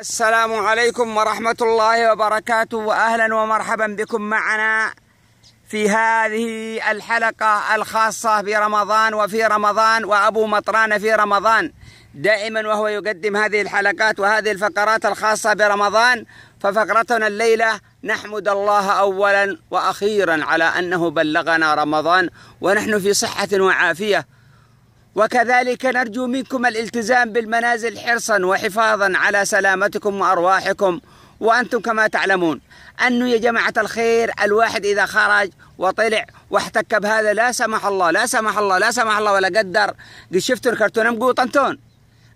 السلام عليكم ورحمة الله وبركاته وأهلا ومرحبا بكم معنا في هذه الحلقة الخاصة برمضان وفي رمضان وأبو مطران في رمضان دائما وهو يقدم هذه الحلقات وهذه الفقرات الخاصة برمضان ففقرتنا الليلة نحمد الله أولا وأخيرا على أنه بلغنا رمضان ونحن في صحة وعافية وكذلك نرجو منكم الالتزام بالمنازل حرصا وحفاظا على سلامتكم وارواحكم وانتم كما تعلمون انه يا جماعه الخير الواحد اذا خرج وطلع واحتك بهذا لا سمح الله لا سمح الله لا سمح الله ولا قدر قد شفتوا الكرتون مقوطا تون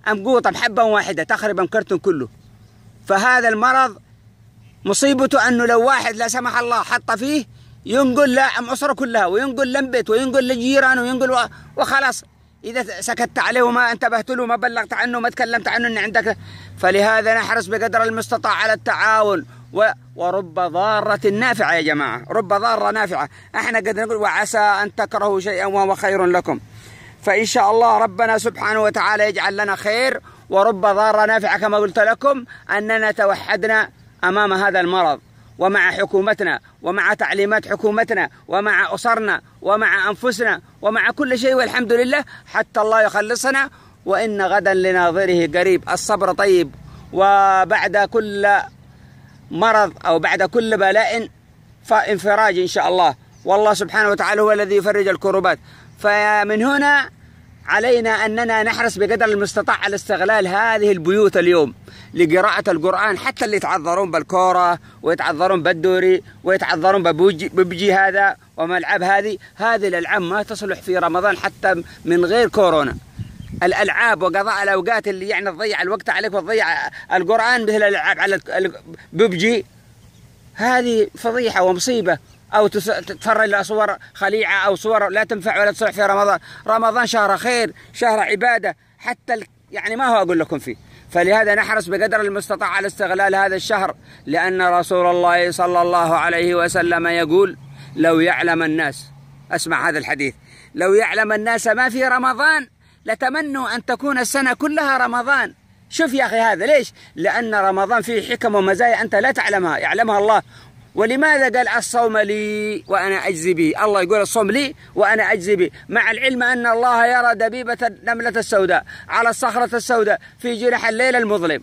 مقوطا بحبه واحده تخرب الكرتون كله فهذا المرض مصيبته انه لو واحد لا سمح الله حط فيه ينقل لا ام اسره كلها وينقل لمبت وينقل لجيرانه وينقل و... وخلاص إذا سكت عليه وما انتبهت له وما بلغت عنه وما تكلمت عنه أن عندك فلهذا نحرص بقدر المستطاع على التعاون و... ورب ضارة نافعة يا جماعة رب ضارة نافعة احنا قد نقول وعسى أن تكرهوا شيئا وهو خير لكم فإن شاء الله ربنا سبحانه وتعالى يجعل لنا خير ورب ضارة نافعة كما قلت لكم أننا توحدنا أمام هذا المرض ومع حكومتنا ومع تعليمات حكومتنا ومع أسرنا ومع أنفسنا ومع كل شيء والحمد لله حتى الله يخلصنا وإن غدا لناظره قريب الصبر طيب وبعد كل مرض أو بعد كل بلاء فانفراج إن شاء الله والله سبحانه وتعالى هو الذي يفرج الكروبات فمن هنا علينا أننا نحرص بقدر المستطاع على استغلال هذه البيوت اليوم لقراءة القرآن حتى اللي يتعذرون بالكورة ويتعذرون بالدوري ويتعذرون ببجي هذا وملعب هذه هذه الألعاب ما تصلح في رمضان حتى من غير كورونا الالعاب وقضاء الاوقات اللي يعني تضيع الوقت عليك وتضيع القران مثل الالعاب على ببجي هذه فضيحه ومصيبه او تتفرج على صور خليعه او صور لا تنفع ولا تصلح في رمضان، رمضان شهر خير، شهر عباده، حتى يعني ما هو اقول لكم فيه، فلهذا نحرص بقدر المستطاع على استغلال هذا الشهر، لان رسول الله صلى الله عليه وسلم يقول: لو يعلم الناس، اسمع هذا الحديث، لو يعلم الناس ما في رمضان لتمنوا ان تكون السنه كلها رمضان، شوف يا أخي هذا ليش؟ لأن رمضان فيه حكم ومزايا أنت لا تعلمها يعلمها الله ولماذا قال الصوم لي وأنا أجزي به الله يقول الصوم لي وأنا أجزي به مع العلم أن الله يرى دبيبة النملة السوداء على الصخرة السوداء في جرح الليل المظلم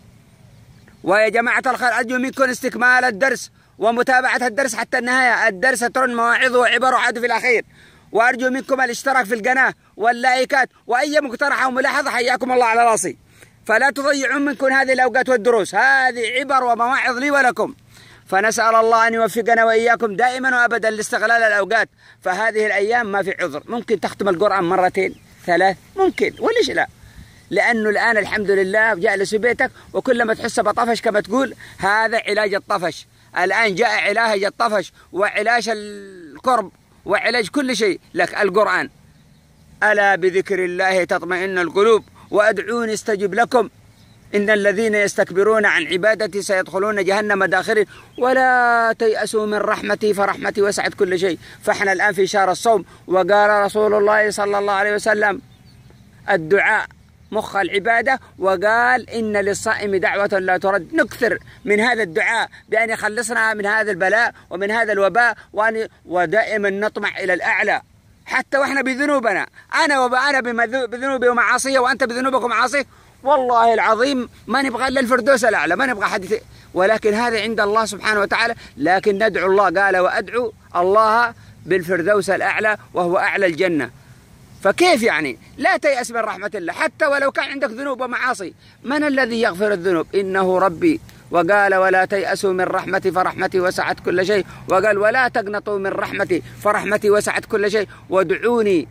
ويا جماعة الخير أرجو منكم استكمال الدرس ومتابعة الدرس حتى النهاية الدرس ترن مواعظ وعبر وعد في الأخير وأرجو منكم الاشتراك في القناة واللايكات وأي مقترح أو ملاحظة حياكم الله على راسي فلا تضيعون منكم هذه الأوقات والدروس هذه عبر ومواعظ لي ولكم فنسأل الله أن يوفقنا وإياكم دائما وأبدا لاستغلال الأوقات فهذه الأيام ما في عذر ممكن تختم القرآن مرتين ثلاث ممكن وليش لا لأنه الآن الحمد لله جالس في بيتك وكلما تحس بطفش كما تقول هذا علاج الطفش الآن جاء علاج الطفش وعلاج الكرب وعلاج كل شيء لك القرآن ألا بذكر الله تطمئن القلوب وأدعوني استجب لكم إن الذين يستكبرون عن عبادتي سيدخلون جهنم داخرين ولا تيأسوا من رحمتي فرحمتي وسعت كل شيء فاحنا الآن في شهر الصوم وقال رسول الله صلى الله عليه وسلم الدعاء مخ العبادة وقال إن للصائم دعوة لا ترد نكثر من هذا الدعاء بأن يخلصنا من هذا البلاء ومن هذا الوباء وأن ودائما نطمع إلى الأعلى حتى وإحنا بذنوبنا أنا وأنا بذنوبي ومعاصي وأنت بذنوبك ومعاصيك والله العظيم ما نبغى الا الفردوس الاعلى ما نبغى حد ولكن هذا عند الله سبحانه وتعالى لكن ندعو الله قال وادعو الله بالفردوس الاعلى وهو اعلى الجنه فكيف يعني لا تيأس من رحمة الله حتى ولو كان عندك ذنوب ومعاصي من الذي يغفر الذنوب إنه ربي وقال ولا تيأسوا من رحمتي فرحمتي وسعت كل شيء وقال ولا تقنطوا من رحمتي فرحمتي وسعت كل شيء وادعوني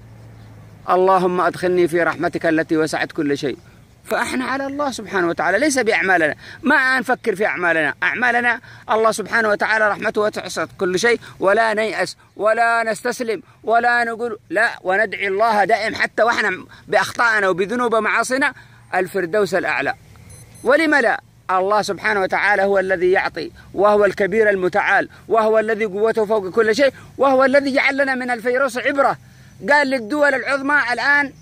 اللهم أدخلني في رحمتك التي وسعت كل شيء فاحنا على الله سبحانه وتعالى ليس باعمالنا، ما نفكر في اعمالنا، اعمالنا الله سبحانه وتعالى رحمته وسعت كل شيء ولا نيأس ولا نستسلم ولا نقول لا وندعي الله دائم حتى واحنا باخطائنا وبذنوب معاصينا الفردوس الاعلى. ولم لا؟ الله سبحانه وتعالى هو الذي يعطي وهو الكبير المتعال وهو الذي قوته فوق كل شيء وهو الذي جعل لنا من الفيروس عبره. قال للدول العظمى الان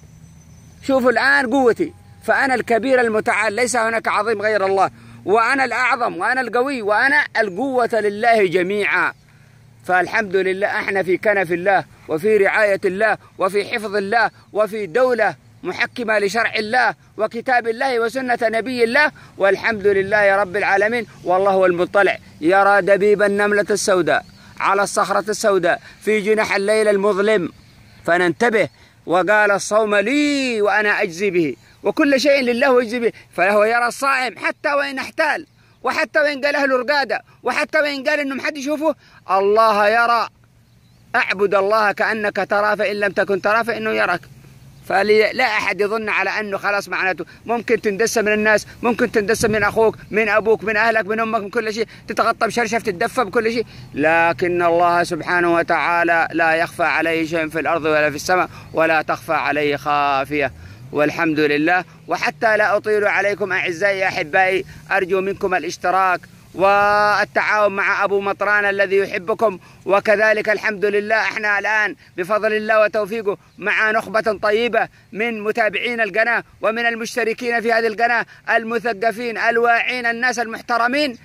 شوفوا الان قوتي فأنا الكبير المتعال ليس هناك عظيم غير الله وأنا الأعظم وأنا القوي وأنا القوة لله جميعا فالحمد لله احنا في كنف الله وفي رعاية الله وفي حفظ الله وفي دولة محكمة لشرع الله وكتاب الله وسنة نبي الله والحمد لله يا رب العالمين والله هو المطلع يرى دبيب النملة السوداء على الصخرة السوداء في جناح الليل المظلم فننتبه وقال الصوم لي وأنا أجزي به وكل شيء لله يجزي فهو يرى الصائم حتى وإن احتال وحتى وإن قال أهله رقادة وحتى وإن قال إنه محد يشوفه الله يرى أعبد الله كأنك ترى فإن لم تكن ترى فإنه يراك فلا أحد يظن على أنه خلاص معناته ممكن تندس من الناس ممكن تندس من أخوك من أبوك من أهلك من أمك من كل شيء تتغطى بشرشف تتدفى بكل شيء لكن الله سبحانه وتعالى لا يخفى عليه شيء في الأرض ولا في السماء ولا تخفى عليه خافية والحمد لله وحتى لا أطيل عليكم أعزائي أحبائي أرجو منكم الاشتراك والتعاون مع أبو مطران الذي يحبكم وكذلك الحمد لله احنا الآن بفضل الله وتوفيقه مع نخبة طيبة من متابعين القناة ومن المشتركين في هذه القناة المثقفين الواعين الناس المحترمين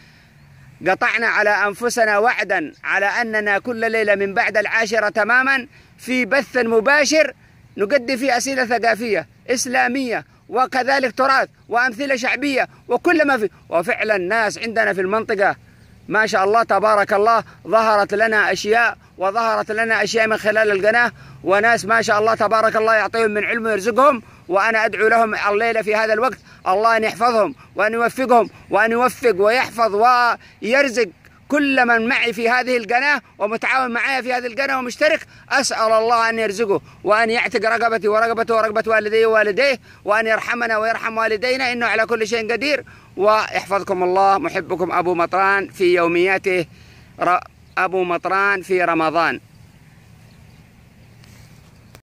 قطعنا على أنفسنا وعدا على أننا كل ليلة من بعد العاشرة تماما في بث مباشر نقدم فيه أسئلة ثقافية إسلامية وكذلك تراث وأمثلة شعبية وكل ما في وفعلا الناس عندنا في المنطقة ما شاء الله تبارك الله ظهرت لنا أشياء وظهرت لنا أشياء من خلال القناة وناس ما شاء الله تبارك الله يعطيهم من علمه ويرزقهم وأنا أدعو لهم الليلة في هذا الوقت الله أن يحفظهم وأن يوفقهم وأن يوفق ويحفظ ويرزق كل من معي في هذه القناة ومتعاون معي في هذه القناة ومشترك أسأل الله أن يرزقه وأن يعتق رقبتي ورقبته ورقبة والدي ووالديه وأن يرحمنا ويرحم والدينا إنه على كل شيء قدير ويحفظكم الله محبكم أبو مطران في يومياته أبو مطران في رمضان